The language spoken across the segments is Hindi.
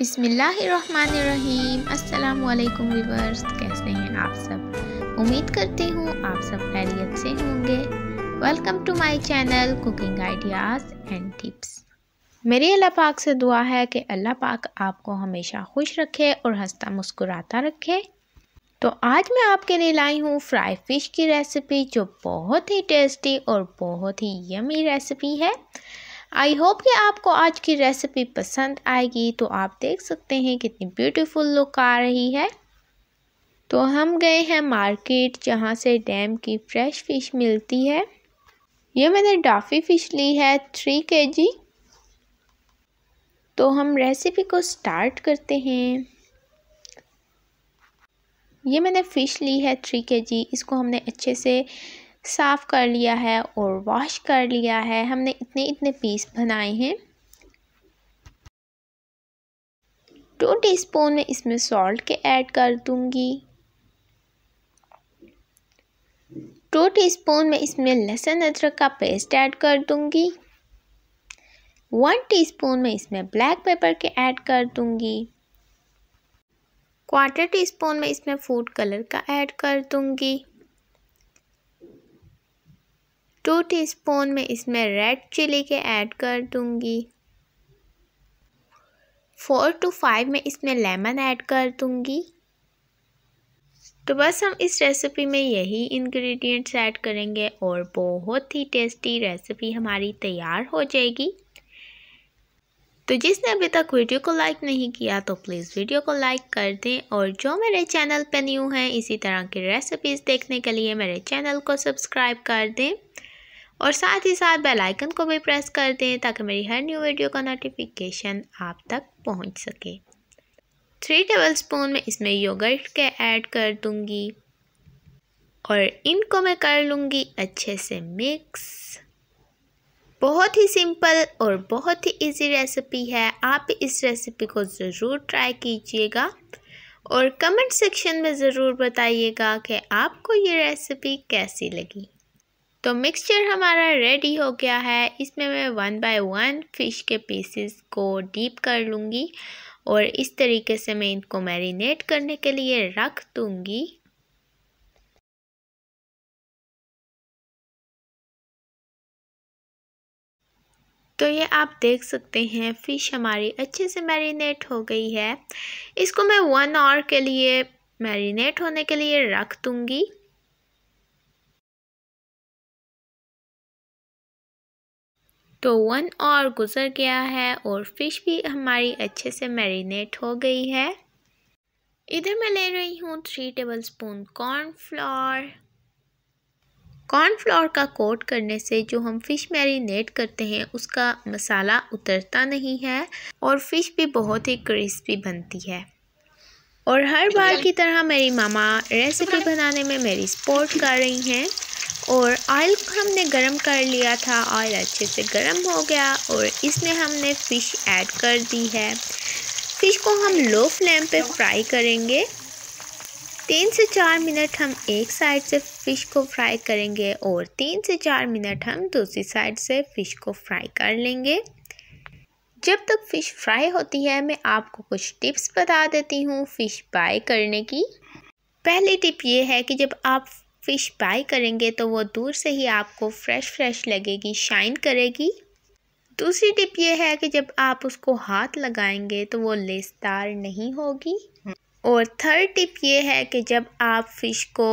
बिसमीम् अल्लाम वीवर्स कैसे हैं आप सब उम्मीद करती हूँ आप सब खैरियत से होंगे welcome to my channel cooking ideas and tips मेरी अल्लाह पाक से दुआ है कि अल्लाह पाक आपको हमेशा खुश रखे और हंसता मुस्कुराता रखे तो आज मैं आपके लिए लाई हूँ फ्राई फ़िश की रेसिपी जो बहुत ही टेस्टी और बहुत ही यमी रेसिपी है आई होप कि आपको आज की रेसिपी पसंद आएगी तो आप देख सकते हैं कितनी ब्यूटीफुल लुक आ रही है तो हम गए हैं मार्केट जहाँ से डैम की फ्रेश फ़िश मिलती है ये मैंने डाफी फ़िश ली है थ्री के जी तो हम रेसिपी को स्टार्ट करते हैं ये मैंने फ़िश ली है थ्री के जी इसको हमने अच्छे से साफ़ कर लिया है और वॉश कर लिया है हमने इतने इतने पीस बनाए हैं टू टीस्पून में इसमें सॉल्ट के ऐड कर दूंगी टू टीस्पून में इसमें लहसुन अदरक का पेस्ट ऐड कर दूंगी वन टीस्पून में इसमें ब्लैक पेपर के ऐड कर दूंगी क्वार्टर टी स्पून में इसमें फूड कलर का ऐड कर दूंगी टू टीस्पून में इसमें रेड चिली के ऐड कर दूंगी फोर टू फाइव में इसमें लेमन ऐड कर दूंगी तो बस हम इस रेसिपी में यही इंग्रेडिएंट्स ऐड करेंगे और बहुत ही टेस्टी रेसिपी हमारी तैयार हो जाएगी तो जिसने अभी तक वीडियो को लाइक नहीं किया तो प्लीज़ वीडियो को लाइक कर दें और जो मेरे चैनल पर न्यू हैं इसी तरह की रेसिपीज़ देखने के लिए मेरे चैनल को सब्सक्राइब कर दें और साथ ही साथ बेल आइकन को भी प्रेस कर दें ताकि मेरी हर न्यू वीडियो का नोटिफिकेशन आप तक पहुंच सके थ्री टेबल स्पून में इसमें योगर्ट के ऐड कर दूंगी और इनको मैं कर लूँगी अच्छे से मिक्स बहुत ही सिंपल और बहुत ही इजी रेसिपी है आप इस रेसिपी को ज़रूर ट्राई कीजिएगा और कमेंट सेक्शन में ज़रूर बताइएगा कि आपको ये रेसिपी कैसी लगी तो मिक्सचर हमारा रेडी हो गया है इसमें मैं वन बाय वन फ़िश के पीसेस को डीप कर लूँगी और इस तरीके से मैं इनको मैरिनेट करने के लिए रख दूँगी तो ये आप देख सकते हैं फ़िश हमारी अच्छे से मैरिनेट हो गई है इसको मैं वन आवर के लिए मैरिनेट होने के लिए रख दूँगी तो वन और गुज़र गया है और फ़िश भी हमारी अच्छे से मैरिनेट हो गई है इधर मैं ले रही हूँ three tablespoon cornflour cornflower का कोट करने से जो हम फ़िश मैरिनेट करते हैं उसका मसाला उतरता नहीं है और फ़िश भी बहुत ही क्रिस्पी बनती है और हर बार की तरह मेरी मामा रेसिपी बनाने में मेरी सपोर्ट कर रही हैं और ऑयल को हमने गर्म कर लिया था ऑयल अच्छे से गर्म हो गया और इसमें हमने फ़िश ऐड कर दी है फ़िश को हम लो फ्लेम पे फ्राई करेंगे तीन से चार मिनट हम एक साइड से फ़िश को फ्राई करेंगे और तीन से चार मिनट हम दूसरी साइड से फ़िश को फ्राई कर लेंगे जब तक फ़िश फ्राई होती है मैं आपको कुछ टिप्स बता देती हूँ फ़िश बाय करने की पहली टिप ये है कि जब आप फ़िश बाई करेंगे तो वो दूर से ही आपको फ्रेश फ्रेश लगेगी शाइन करेगी दूसरी टिप ये है कि जब आप उसको हाथ लगाएंगे तो वो लेसदार नहीं होगी और थर्ड टिप ये है कि जब आप फ़िश को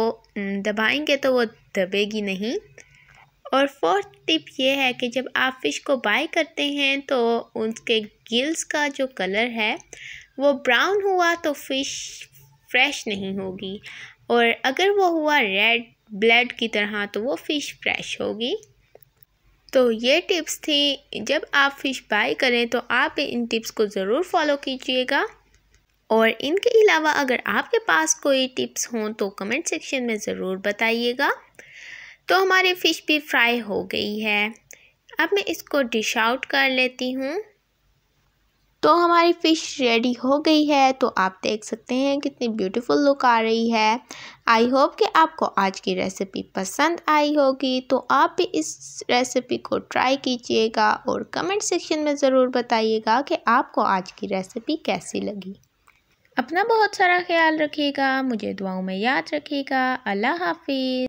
दबाएंगे तो वो दबेगी नहीं और फोर्थ टिप ये है कि जब आप फ़िश को बाय करते हैं तो उसके गिल्स का जो कलर है वो ब्राउन हुआ तो फ़िश फ्रेश नहीं होगी और अगर वो हुआ रेड ब्लड की तरह तो वो फ़िश फ्रेश होगी तो ये टिप्स थी जब आप फ़िश बाई करें तो आप इन टिप्स को ज़रूर फॉलो कीजिएगा और इनके अलावा अगर आपके पास कोई टिप्स हों तो कमेंट सेक्शन में ज़रूर बताइएगा तो हमारी फ़िश भी फ्राई हो गई है अब मैं इसको डिश आउट कर लेती हूँ तो हमारी फ़िश रेडी हो गई है तो आप देख सकते हैं कितनी ब्यूटीफुल लुक आ रही है आई होप कि आपको आज की रेसिपी पसंद आई होगी तो आप भी इस रेसिपी को ट्राई कीजिएगा और कमेंट सेक्शन में ज़रूर बताइएगा कि आपको आज की रेसिपी कैसी लगी अपना बहुत सारा ख्याल रखिएगा मुझे दुआओं में याद रखिएगा अल्लाह हाफिज़